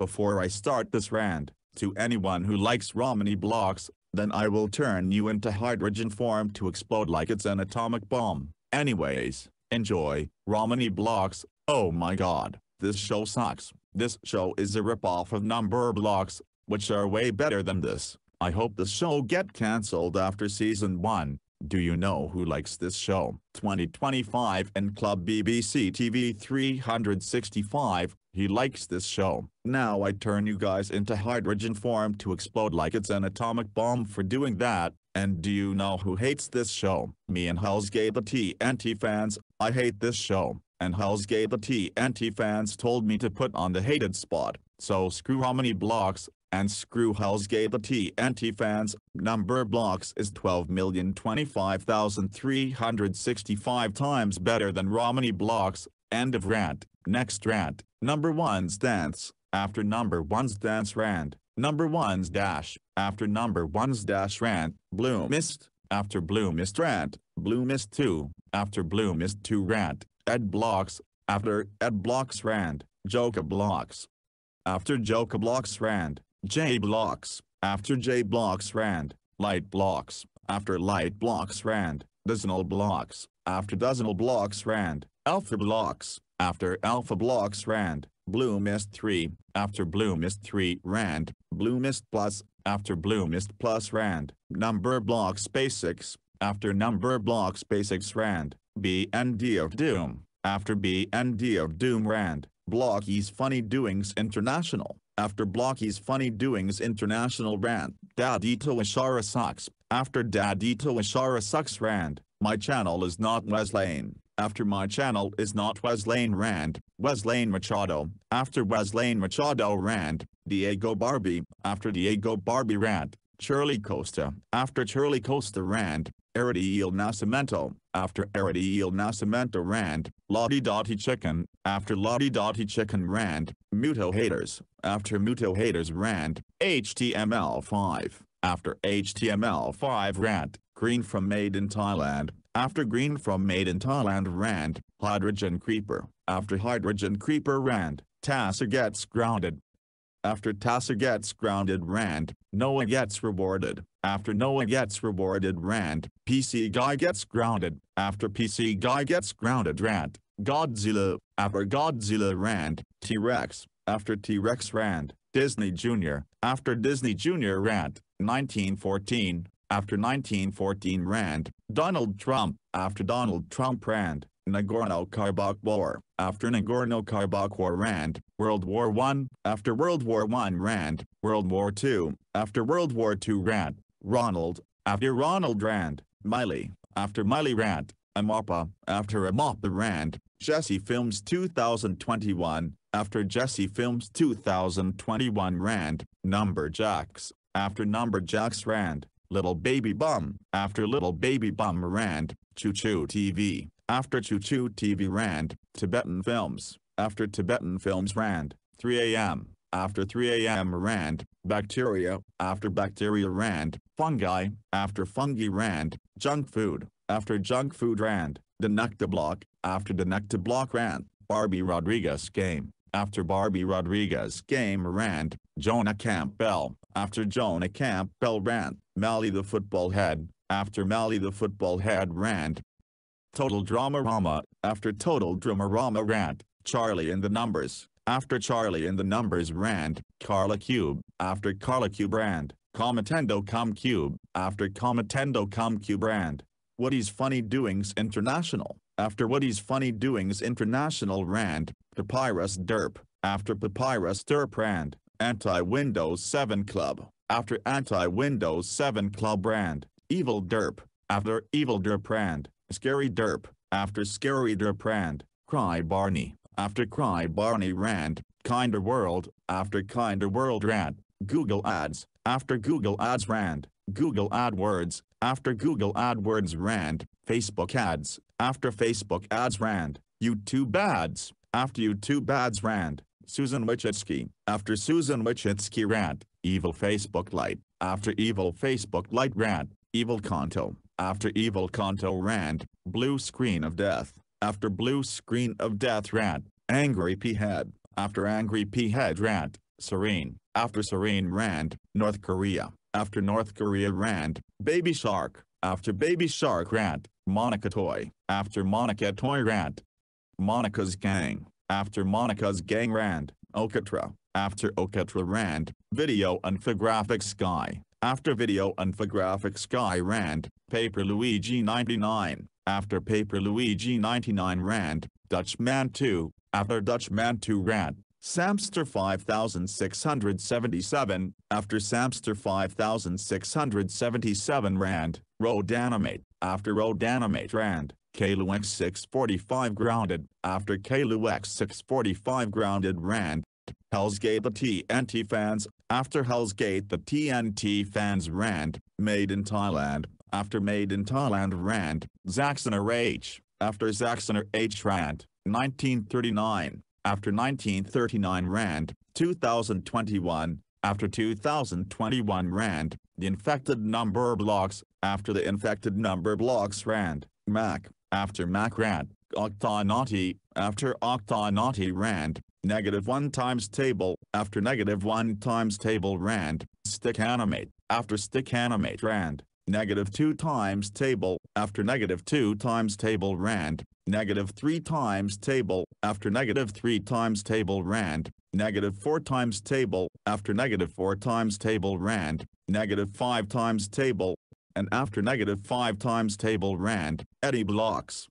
Before I start this rant, to anyone who likes Romany blocks, then I will turn you into hydrogen form to explode like it's an atomic bomb. Anyways, enjoy, Romany blocks, oh my god, this show sucks. This show is a ripoff of number blocks, which are way better than this. I hope the show get cancelled after season 1, do you know who likes this show? 2025 and Club BBC TV 365, he likes this show. Now I turn you guys into hydrogen form to explode like it's an atomic bomb for doing that. And do you know who hates this show? Me and Hell's Gate the TNT fans, I hate this show. And Hell's Gate the TNT fans told me to put on the hated spot. So screw how many blocks, and screw Hellsgate T anti-fans, number blocks is 12,025,365 times better than Romany blocks, end of rant, next rant, number one's dance, after number one's dance rant, number one's dash, after number one's dash rant, mist after mist rant, mist 2, after mist 2 rant, ed blocks, after ed blocks rant, Joker blocks. After Joker blocks rant, J blocks, after J blocks rand, light blocks, after light blocks rand, dozenal blocks, after dozenal blocks rand, alpha blocks, after alpha blocks rand, blue mist 3, after blue mist 3 rand, blue mist plus, after blue mist plus rand, number blocks basics after number blocks basics rand, BND of doom, after BND of doom rand, block funny doings international after Blocky's Funny Doings International rant, Dadito Ishara sucks, after Dadito Ishara sucks rant, my channel is not Weslane, after my channel is not Weslane rant, Weslane Machado, after Weslane Machado rant, Diego Barbie, after Diego Barbie rant, Shirley Costa, after Shirley Costa rant, Eridi Il Nascimento, after Arity now Nascimento rant, Lottie Dottie Chicken, after Lottie Dottie Chicken rant, Muto Haters, after Muto Haters rant, HTML5, after HTML5 rant, Green from Made in Thailand, after Green from Made in Thailand rant, Hydrogen Creeper, after Hydrogen Creeper rant, Tassa gets grounded, after Tasser gets grounded Rand, Noah gets rewarded. After Noah gets rewarded Rand, PC Guy gets grounded. After PC Guy gets grounded Rand, Godzilla. After Godzilla Rand, T-Rex. After T-Rex Rand, Disney Jr. After Disney Jr. Rand, 1914. After 1914 Rand, Donald Trump. After Donald Trump Rand, Nagorno-Karabakh War, after Nagorno-Karabakh War Rand, World War I, after World War I Rand, World War II, after World War II Rand, Ronald, after Ronald Rand, Miley, after Miley Rand, Amapa, after Amapa Rand, Jesse Films 2021, after Jesse Films 2021 Rand, Number Jacks, after Number Jacks Rand, Little Baby Bum, after Little Baby Bum Rand, Choo Choo TV. After Choo Choo TV Rand, Tibetan Films, after Tibetan Films Rand, 3 a.m., after 3 a.m. Rand, Bacteria, after Bacteria Rand, Fungi, after Fungi Rand, Junk Food, after Junk Food Rand, Denecta Block, after Denecta Block Rand, Barbie Rodriguez Game, after Barbie Rodriguez Game Rand, Jonah Campbell, after Jonah Campbell Rand, Mally the Football Head, after Mally the Football Head Rand, Total Drama Rama, after Total Drama Rama rant, Charlie and the Numbers, after Charlie and the Numbers rant, Carla Cube, after Carla Cube rant, Cometendo Com Cube, after Cometendo Com Cube rant, Woody's Funny Doings International, after Woody's Funny Doings International rant, Papyrus Derp, after Papyrus Derp rant, Anti-Windows 7 Club, after Anti-Windows 7 Club rant, Evil Derp, after Evil Derp rant, Scary Derp, after Scary Derp Rand, Cry Barney, after Cry Barney Rand, Kinder World, after Kinder World Rand, Google Ads, after Google Ads Rand, Google AdWords, after Google AdWords Rand, Facebook Ads, after Facebook Ads Rand, YouTube Ads, after YouTube Ads Rand, Susan Wojcicki, after Susan Wojcicki Rand, Evil Facebook Light, after Evil Facebook Light Rand, Evil Conto, after evil Kanto rant, blue screen of death, after blue screen of death rant, angry p-head, after angry p-head rant, serene, after serene rant, North Korea, after North Korea rant, baby shark, after baby shark rant, Monica toy, after Monica toy rant, Monica's gang, after Monica's gang rant, Okatra, after Okatra rant, video infographic sky after video Infographic Sky Rand, Paper Luigi 99, after Paper Luigi 99 Rand, Dutchman 2, after Dutchman 2 Rand, Samster 5677, after Samster 5677 Rand, Road Animate, after Road Animate Rand, KLUX 645 Grounded, after KLUX 645 Grounded Rand, Hellsgate the TNT fans, after Hell's Gate the TNT fans rant, Made in Thailand, after Made in Thailand rant, Zaxxoner H, after Zaxxoner H rant, 1939, after 1939 rant, 2021, after 2021 rant, the infected number blocks, after the infected number blocks rant, Mac, after Mac rant, Octanaughty, after Octanaughty rant, negative 1 times table after negative 1 times table rand, stick animate after stick animate rand, negative 2 times table after negative 2 times table rand, negative 3 times table after negative 3 times table rand, negative 4 times table after negative 4 times table rand, negative 5 times table, and after negative 5 times table rand, Eddie blocks.